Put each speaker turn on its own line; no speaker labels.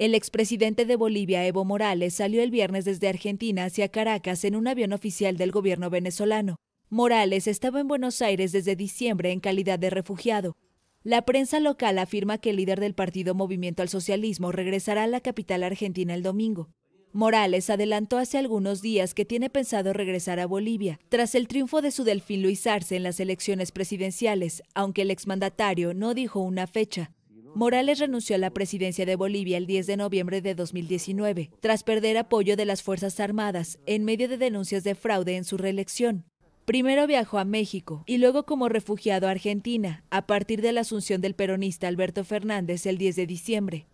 El expresidente de Bolivia, Evo Morales, salió el viernes desde Argentina hacia Caracas en un avión oficial del gobierno venezolano. Morales estaba en Buenos Aires desde diciembre en calidad de refugiado. La prensa local afirma que el líder del partido Movimiento al Socialismo regresará a la capital argentina el domingo. Morales adelantó hace algunos días que tiene pensado regresar a Bolivia, tras el triunfo de su delfín Luis Arce en las elecciones presidenciales, aunque el exmandatario no dijo una fecha. Morales renunció a la presidencia de Bolivia el 10 de noviembre de 2019, tras perder apoyo de las Fuerzas Armadas en medio de denuncias de fraude en su reelección. Primero viajó a México y luego como refugiado a Argentina, a partir de la asunción del peronista Alberto Fernández el 10 de diciembre.